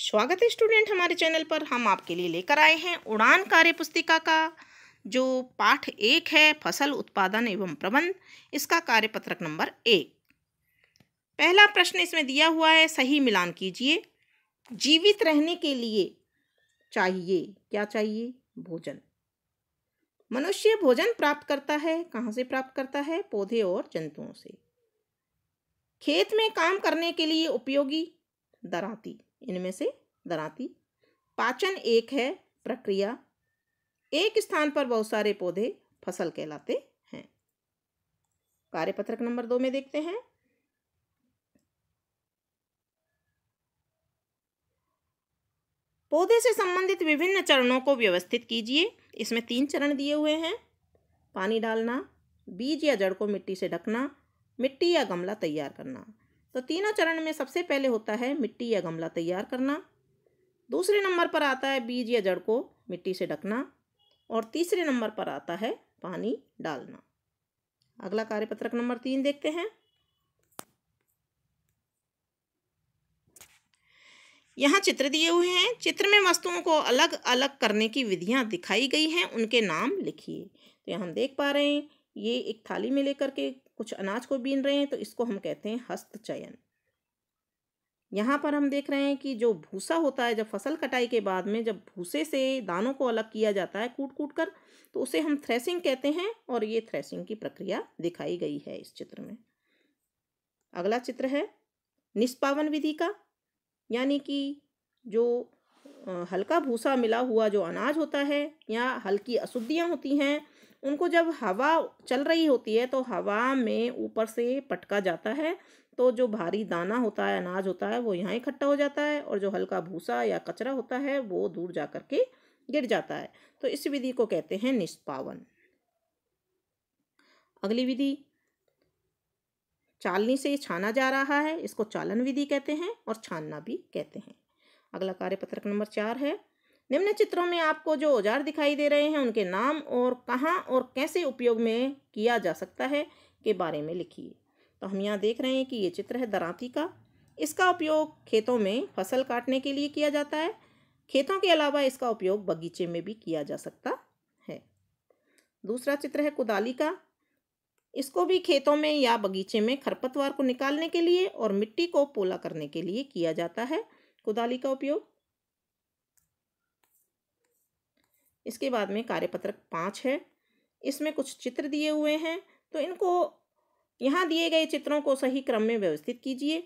स्वागत है स्टूडेंट हमारे चैनल पर हम आपके लिए लेकर आए हैं उड़ान कार्य पुस्तिका का जो पाठ एक है फसल उत्पादन एवं प्रबंध इसका कार्य पत्रक नंबर एक पहला प्रश्न इसमें दिया हुआ है सही मिलान कीजिए जीवित रहने के लिए चाहिए क्या चाहिए भोजन मनुष्य भोजन प्राप्त करता है कहाँ से प्राप्त करता है पौधे और जंतुओं से खेत में काम करने के लिए उपयोगी दराती इनमें से दराती पाचन एक है प्रक्रिया एक स्थान पर बहुत सारे पौधे फसल कहलाते हैं कार्यपत्रक नंबर दो में देखते हैं पौधे से संबंधित विभिन्न चरणों को व्यवस्थित कीजिए इसमें तीन चरण दिए हुए हैं पानी डालना बीज या जड़ को मिट्टी से ढकना मिट्टी या गमला तैयार करना तो तीनों चरण में सबसे पहले होता है मिट्टी या गमला तैयार करना दूसरे नंबर पर आता है बीज या जड़ को मिट्टी से ढकना और तीसरे नंबर पर आता है पानी डालना अगला कार्यपत्रक नंबर तीन देखते हैं यहाँ चित्र दिए हुए हैं चित्र में वस्तुओं को अलग अलग करने की विधियाँ दिखाई गई हैं उनके नाम लिखिए तो यहाँ हम देख पा रहे हैं ये एक थाली में लेकर के कुछ अनाज को बीन रहे हैं तो इसको हम कहते हैं हस्त चयन यहाँ पर हम देख रहे हैं कि जो भूसा होता है जब फसल कटाई के बाद में जब भूसे से दानों को अलग किया जाता है कूट कूट कर तो उसे हम थ्रेसिंग कहते हैं और ये थ्रेसिंग की प्रक्रिया दिखाई गई है इस चित्र में अगला चित्र है निष्पावन विधि का यानी कि जो हल्का भूसा मिला हुआ जो अनाज होता है या हल्की अशुद्धियाँ होती हैं उनको जब हवा चल रही होती है तो हवा में ऊपर से पटका जाता है तो जो भारी दाना होता है अनाज होता है वो यहाँ इकट्ठा हो जाता है और जो हल्का भूसा या कचरा होता है वो दूर जा कर के गिर जाता है तो इस विधि को कहते हैं निष्पावन अगली विधि चालनी से छाना जा रहा है इसको चालन विधि कहते हैं और छानना भी कहते हैं अगला कार्यपत्रक नंबर चार है निम्न चित्रों में आपको जो औजार दिखाई दे रहे हैं उनके नाम और कहाँ और कैसे उपयोग में किया जा सकता है के बारे में लिखिए तो हम यहाँ देख रहे हैं कि ये चित्र है दराती का इसका उपयोग खेतों में फसल काटने के लिए किया जाता है खेतों के अलावा इसका उपयोग बगीचे में भी किया जा सकता है दूसरा चित्र है कुदाली का इसको भी खेतों में या बगीचे में खरपतवार को निकालने के लिए और मिट्टी को पोला करने के लिए किया जाता है कुदाली का उपयोग इसके बाद में कार्यपत्रक पाँच है इसमें कुछ चित्र दिए हुए हैं तो इनको यहाँ दिए गए चित्रों को सही क्रम में व्यवस्थित कीजिए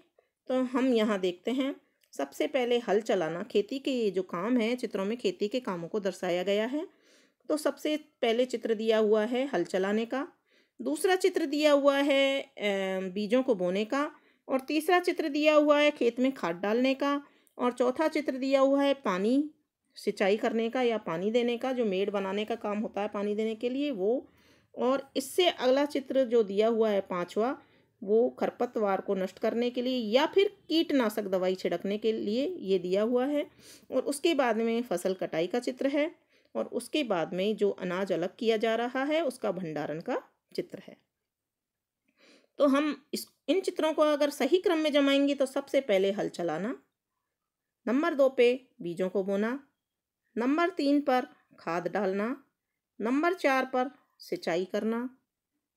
तो हम यहाँ देखते हैं सबसे पहले हल चलाना खेती के ये जो काम है चित्रों में खेती के कामों को दर्शाया गया है तो सबसे पहले चित्र दिया हुआ है हल चलाने का दूसरा चित्र दिया हुआ है बीजों को बोने का और तीसरा चित्र दिया हुआ है खेत में खाद डालने का और चौथा चित्र दिया हुआ है पानी सिंचाई करने का या पानी देने का जो मेड बनाने का काम होता है पानी देने के लिए वो और इससे अगला चित्र जो दिया हुआ है पांचवा वो खरपतवार को नष्ट करने के लिए या फिर कीटनाशक दवाई छिड़कने के लिए ये दिया हुआ है और उसके बाद में फसल कटाई का चित्र है और उसके बाद में जो अनाज अलग किया जा रहा है उसका भंडारण का चित्र है तो हम इस इन चित्रों को अगर सही क्रम में जमाएंगे तो सबसे पहले हल चलाना नंबर दो पे बीजों को बोना नंबर तीन पर खाद डालना नंबर चार पर सिंचाई करना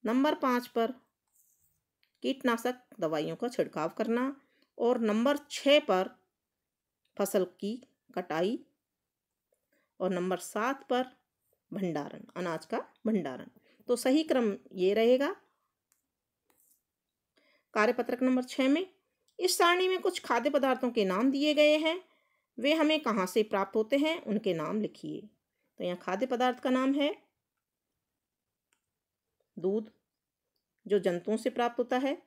नंबर पाँच पर कीटनाशक दवाइयों का छिड़काव करना और नंबर छः पर फसल की कटाई और नंबर सात पर भंडारण अनाज का भंडारण तो सही क्रम ये रहेगा कार्यपत्रक नंबर छः में इस सारणी में कुछ खाद्य पदार्थों के नाम दिए गए हैं वे हमें कहाँ से प्राप्त होते हैं उनके नाम लिखिए तो यहाँ खाद्य पदार्थ का नाम है दूध जो जंतुओं से प्राप्त होता है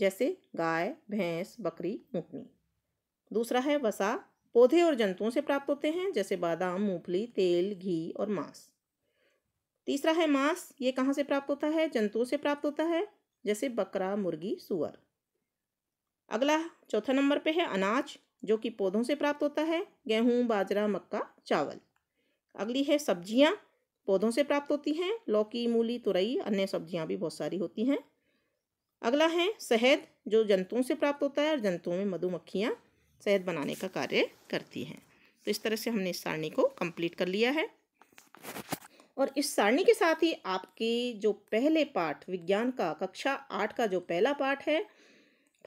जैसे गाय भैंस बकरी ऊँटनी दूसरा है वसा पौधे और जंतुओं से प्राप्त होते हैं जैसे बादाम मूंगफली तेल घी और मांस तीसरा है मांस ये कहाँ से प्राप्त होता है जंतुओं से प्राप्त होता है जैसे बकरा मुर्गी सुअर अगला चौथा नंबर पे है अनाज जो कि पौधों से प्राप्त होता है गेहूँ बाजरा मक्का चावल अगली है सब्जियाँ पौधों से प्राप्त होती हैं लौकी मूली तुरई अन्य सब्जियाँ भी बहुत सारी होती हैं अगला है शहद जो जंतुओं से प्राप्त होता है और जंतुओं में मधुमक्खियाँ शहद बनाने का कार्य करती हैं तो इस तरह से हमने इस सारणी को कंप्लीट कर लिया है और इस सारणी के साथ ही आपके जो पहले पाठ विज्ञान का कक्षा आठ का जो पहला पाठ है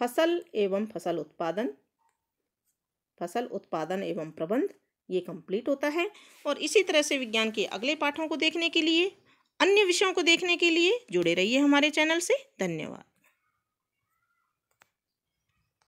फसल एवं फसल उत्पादन फसल उत्पादन एवं प्रबंध ये कंप्लीट होता है और इसी तरह से विज्ञान के अगले पाठों को देखने के लिए अन्य विषयों को देखने के लिए जुड़े रहिए हमारे चैनल से धन्यवाद